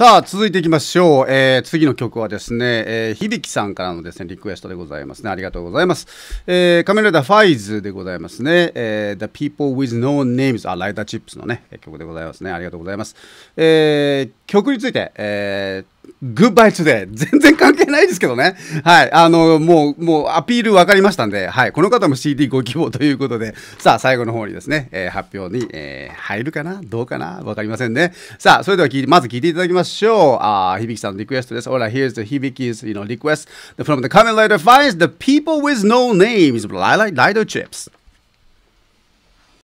さあ続いていきましょう、えー、次の曲はですね、えー、響さんからのですねリクエストでございますねありがとうございます、えー、カメラダファイズでございますね、えー、The People with No Names あライダーチップスのね曲でございますねありがとうございます、えー、曲について、えーグッバイトゥデ全然関係ないですけどね。はい。あの、もう、もうアピール分かりましたんで、はい。この方も CD ご希望ということで、さあ、最後の方にですね、えー、発表に、えー、入るかなどうかなわかりませんね。さあ、それではまず聞いていただきましょう。あ、響さんのリクエストです。ほら、here's the 響 's, you know, request from the comment later finds the people with no names, Lido Chips.